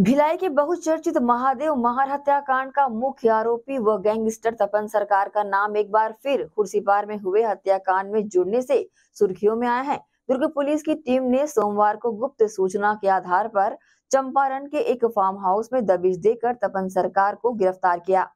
भिलाई के बहुचर्चित महादेव महार हत्याकांड का मुख्य आरोपी व गैंगस्टर तपन सरकार का नाम एक बार फिर खुर्सीपार में हुए हत्याकांड में जुड़ने से सुर्खियों में आया है दुर्ग पुलिस की टीम ने सोमवार को गुप्त सूचना के आधार पर चंपारण के एक फार्म हाउस में दबिश देकर तपन सरकार को गिरफ्तार किया